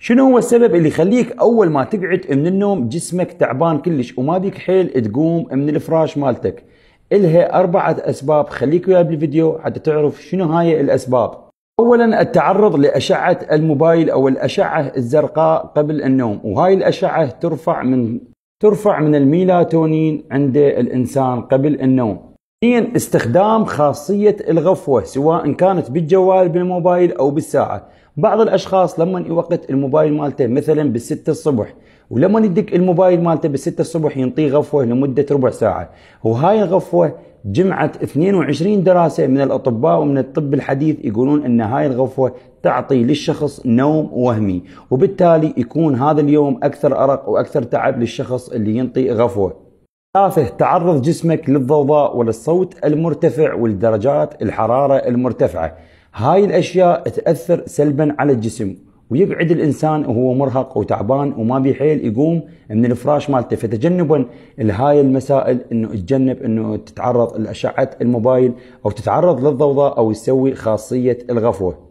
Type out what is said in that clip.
شنو هو السبب اللي يخليك اول ما تقعد من النوم جسمك تعبان كلش وما بيك حيل تقوم من الفراش مالتك الها اربعه اسباب خليك وياي بالفيديو حتى تعرف شنو هاي الاسباب اولا التعرض لاشعه الموبايل او الاشعه الزرقاء قبل النوم وهاي الاشعه ترفع من ترفع من الميلاتونين عند الانسان قبل النوم اثنين استخدام خاصية الغفوة سواء كانت بالجوال بالموبايل أو بالساعة بعض الأشخاص لما يوقت الموبايل مالته مثلا بالستة الصبح ولما يدق الموبايل مالته بالستة الصبح ينطيه غفوة لمدة ربع ساعة وهاي الغفوة جمعت 22 دراسة من الأطباء ومن الطب الحديث يقولون أن هاي الغفوة تعطي للشخص نوم وهمي وبالتالي يكون هذا اليوم أكثر أرق وأكثر تعب للشخص اللي ينطي غفوة تافه تعرض جسمك للضوضاء وللصوت المرتفع والدرجات الحرارة المرتفعة هاي الأشياء تأثر سلبا على الجسم ويقعد الإنسان وهو مرهق وتعبان وما بيحيل يقوم من الفراش مالته فتجنبا لهاي المسائل انه تجنب انه تتعرض لأشعة الموبايل او تتعرض للضوضاء او يسوي خاصية الغفوة